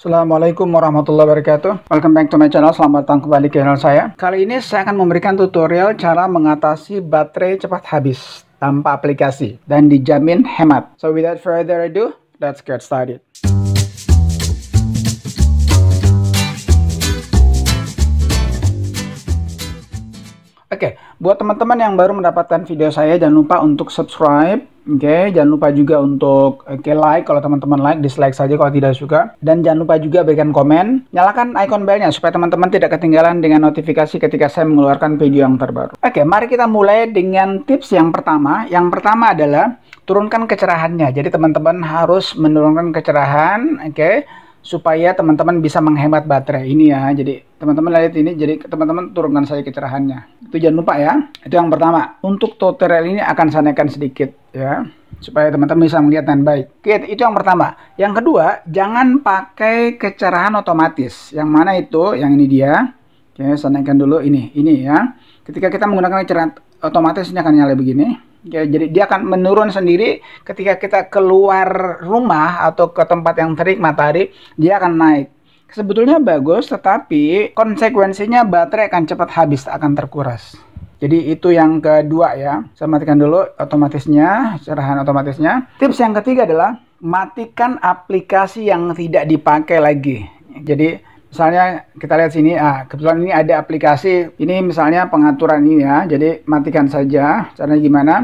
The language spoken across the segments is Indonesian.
Assalamualaikum warahmatullahi wabarakatuh Welcome back to my channel, selamat datang kembali ke channel saya Kali ini saya akan memberikan tutorial cara mengatasi baterai cepat habis tanpa aplikasi dan dijamin hemat So without further ado, let's get started Oke, okay, buat teman-teman yang baru mendapatkan video saya, jangan lupa untuk subscribe Oke, okay, jangan lupa juga untuk okay, like kalau teman-teman like, dislike saja kalau tidak suka. Dan jangan lupa juga berikan komen, nyalakan icon belnya supaya teman-teman tidak ketinggalan dengan notifikasi ketika saya mengeluarkan video yang terbaru. Oke, okay, mari kita mulai dengan tips yang pertama. Yang pertama adalah turunkan kecerahannya. Jadi teman-teman harus menurunkan kecerahan, oke. Okay? supaya teman-teman bisa menghemat baterai ini ya. Jadi teman-teman lihat ini, jadi teman-teman turunkan saja kecerahannya. Itu jangan lupa ya. Itu yang pertama. Untuk tutorial ini akan saya naikkan sedikit ya, supaya teman-teman bisa melihat dengan baik. Oke, itu yang pertama. Yang kedua, jangan pakai kecerahan otomatis. Yang mana itu? Yang ini dia. Oke, saya naikkan dulu ini, ini ya. Ketika kita menggunakan kecerahan otomatis ini akan nyala begini. Ya, jadi dia akan menurun sendiri ketika kita keluar rumah atau ke tempat yang terik matahari, dia akan naik. Sebetulnya bagus, tetapi konsekuensinya baterai akan cepat habis, akan terkuras. Jadi itu yang kedua ya. Saya matikan dulu otomatisnya, cerahan otomatisnya. Tips yang ketiga adalah matikan aplikasi yang tidak dipakai lagi. Jadi Misalnya kita lihat sini, ah kebetulan ini ada aplikasi, ini misalnya pengaturan ini ya, jadi matikan saja. Caranya gimana?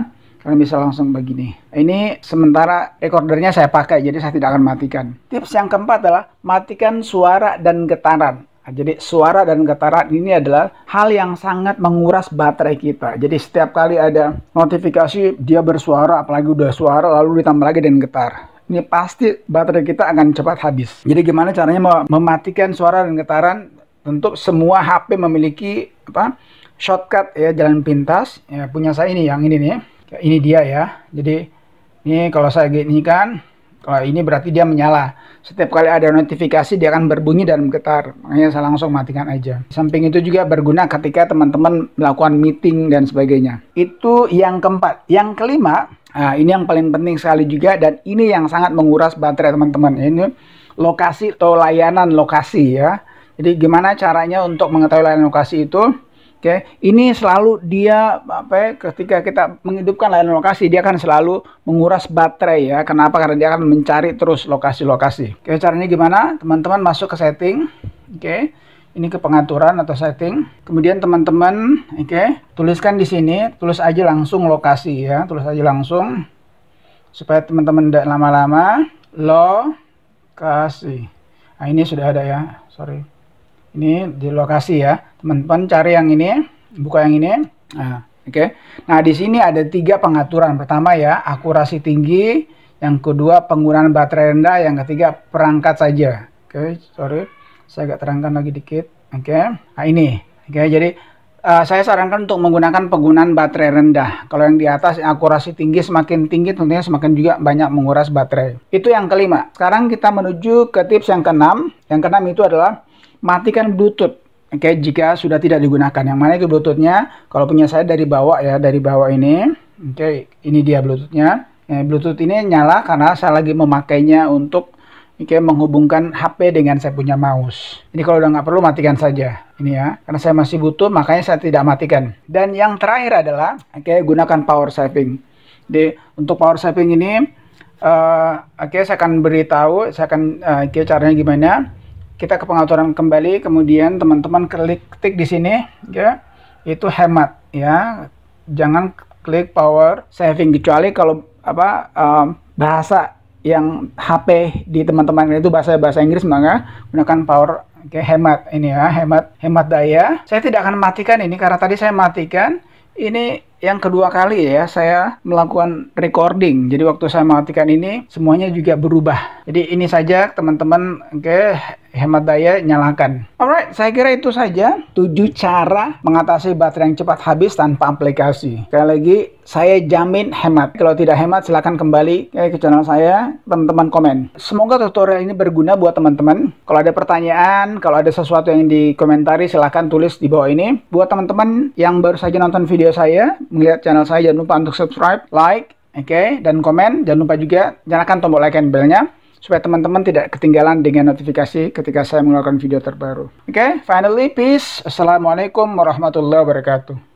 Kalian bisa langsung begini. Ini sementara recordernya saya pakai, jadi saya tidak akan matikan. Tips yang keempat adalah matikan suara dan getaran. Ah, jadi suara dan getaran ini adalah hal yang sangat menguras baterai kita. Jadi setiap kali ada notifikasi dia bersuara, apalagi udah suara lalu ditambah lagi dengan getar ini pasti baterai kita akan cepat habis. Jadi gimana caranya mematikan suara dan getaran? Tentu semua HP memiliki apa? shortcut ya jalan pintas. Ya, punya saya ini yang ini nih. Ya. Ini dia ya. Jadi ini kalau saya gini kan kalau ini berarti dia menyala. Setiap kali ada notifikasi dia akan berbunyi dan bergetar. Makanya saya langsung matikan aja. Samping itu juga berguna ketika teman-teman melakukan meeting dan sebagainya. Itu yang keempat. Yang kelima, nah ini yang paling penting sekali juga dan ini yang sangat menguras baterai teman-teman. Ini lokasi atau layanan lokasi ya. Jadi gimana caranya untuk mengetahui layanan lokasi itu? Oke, okay. ini selalu dia apa ya, ketika kita menghidupkan layanan lokasi dia akan selalu menguras baterai ya. Kenapa? Karena dia akan mencari terus lokasi-lokasi. Oke, okay, caranya gimana? Teman-teman masuk ke setting. Oke. Okay. Ini ke pengaturan atau setting. Kemudian teman-teman, oke, okay, tuliskan di sini, tulis aja langsung lokasi ya, tulis aja langsung supaya teman-teman tidak lama-lama lokasi. Nah, ini sudah ada ya. Sorry. Ini di lokasi ya teman-teman cari yang ini ya. buka yang ini ya. nah, oke okay. nah di sini ada tiga pengaturan pertama ya akurasi tinggi yang kedua penggunaan baterai rendah yang ketiga perangkat saja oke okay, sorry saya agak terangkan lagi dikit oke okay. nah ini oke okay, jadi uh, saya sarankan untuk menggunakan penggunaan baterai rendah. Kalau yang di atas akurasi tinggi semakin tinggi tentunya semakin juga banyak menguras baterai. Itu yang kelima. Sekarang kita menuju ke tips yang keenam. Yang keenam itu adalah matikan Bluetooth. Oke, okay, jika sudah tidak digunakan. Yang mana itu bluetoothnya? Kalau punya saya dari bawah ya, dari bawah ini. Oke, okay, ini dia bluetoothnya. Nah, bluetooth ini nyala karena saya lagi memakainya untuk okay, menghubungkan HP dengan saya punya mouse. Ini kalau udah nggak perlu matikan saja. Ini ya, karena saya masih butuh, makanya saya tidak matikan. Dan yang terakhir adalah, oke, okay, gunakan power saving. Jadi untuk power saving ini, uh, oke, okay, saya akan beritahu, saya akan, uh, oke, caranya gimana kita ke pengaturan kembali kemudian teman-teman klik tik di sini ya itu hemat ya jangan klik power saving kecuali kalau apa um, bahasa yang HP di teman-teman itu bahasa bahasa Inggris maka ya. gunakan power oke okay, hemat ini ya hemat hemat daya saya tidak akan matikan ini karena tadi saya matikan ini yang kedua kali ya saya melakukan recording. Jadi waktu saya matikan ini semuanya juga berubah. Jadi ini saja teman-teman oke okay, hemat daya nyalakan. Alright, saya kira itu saja 7 cara mengatasi baterai yang cepat habis tanpa aplikasi. Sekali lagi, saya jamin hemat. Kalau tidak hemat, silahkan kembali ke channel saya, teman-teman komen. Semoga tutorial ini berguna buat teman-teman. Kalau ada pertanyaan, kalau ada sesuatu yang dikomentari, silahkan tulis di bawah ini. Buat teman-teman yang baru saja nonton video saya, melihat channel saya, jangan lupa untuk subscribe, like, oke, okay? dan komen. Jangan lupa juga nyalakan tombol like and bell-nya supaya teman-teman tidak ketinggalan dengan notifikasi ketika saya mengeluarkan video terbaru. Oke, okay, finally peace. Assalamualaikum warahmatullahi wabarakatuh.